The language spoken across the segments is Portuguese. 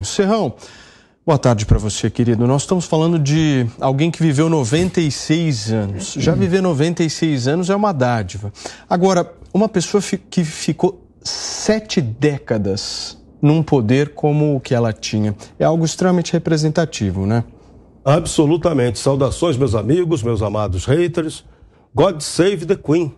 Serrão, boa tarde para você, querido. Nós estamos falando de alguém que viveu 96 anos. Já uhum. viver 96 anos é uma dádiva. Agora, uma pessoa que ficou sete décadas num poder como o que ela tinha é algo extremamente representativo, né? Absolutamente. Saudações, meus amigos, meus amados haters. God save the Queen.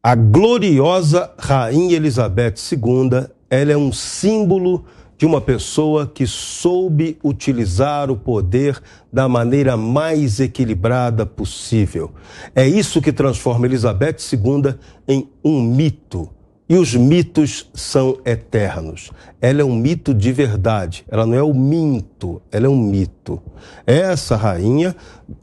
A gloriosa Rainha Elizabeth II, ela é um símbolo de uma pessoa que soube utilizar o poder da maneira mais equilibrada possível. É isso que transforma Elizabeth II em um mito. E os mitos são eternos. Ela é um mito de verdade, ela não é um minto, ela é um mito. Essa rainha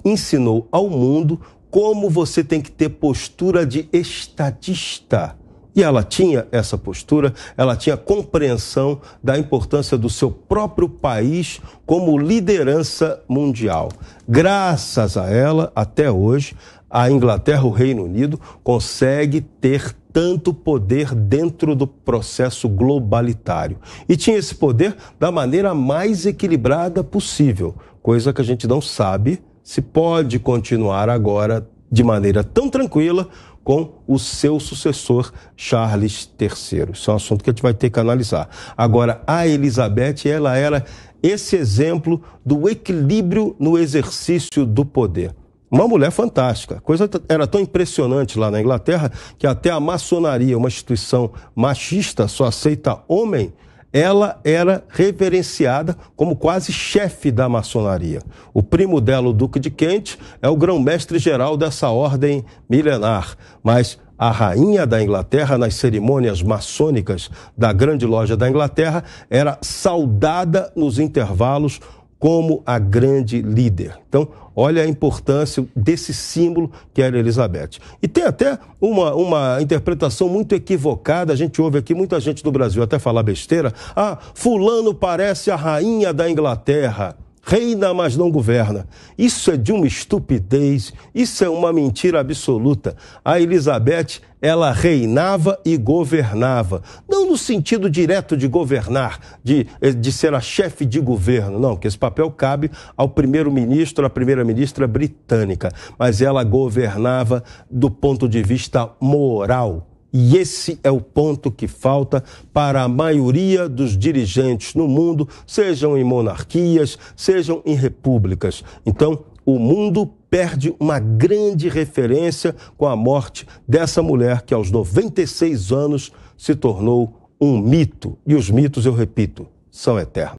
ensinou ao mundo como você tem que ter postura de estadista e ela tinha essa postura, ela tinha compreensão da importância do seu próprio país como liderança mundial. Graças a ela, até hoje, a Inglaterra, o Reino Unido, consegue ter tanto poder dentro do processo globalitário. E tinha esse poder da maneira mais equilibrada possível, coisa que a gente não sabe se pode continuar agora de maneira tão tranquila com o seu sucessor, Charles III. Isso é um assunto que a gente vai ter que analisar. Agora, a Elizabeth, ela era esse exemplo do equilíbrio no exercício do poder. Uma mulher fantástica. A coisa era tão impressionante lá na Inglaterra que até a maçonaria, uma instituição machista, só aceita homem ela era reverenciada como quase chefe da maçonaria. O primo dela, o Duque de Kent, é o grão-mestre geral dessa ordem milenar, mas a rainha da Inglaterra nas cerimônias maçônicas da Grande Loja da Inglaterra era saudada nos intervalos como a grande líder. Então, olha a importância desse símbolo que era Elizabeth. E tem até uma, uma interpretação muito equivocada, a gente ouve aqui muita gente do Brasil até falar besteira. Ah, Fulano parece a rainha da Inglaterra. Reina, mas não governa. Isso é de uma estupidez, isso é uma mentira absoluta. A Elizabeth, ela reinava e governava não no sentido direto de governar, de, eh, de ser a chefe de governo, não, que esse papel cabe ao primeiro-ministro, à primeira-ministra britânica, mas ela governava do ponto de vista moral. E esse é o ponto que falta para a maioria dos dirigentes no mundo, sejam em monarquias, sejam em repúblicas. Então, o mundo perde uma grande referência com a morte dessa mulher que, aos 96 anos, se tornou um mito. E os mitos, eu repito, são eternos.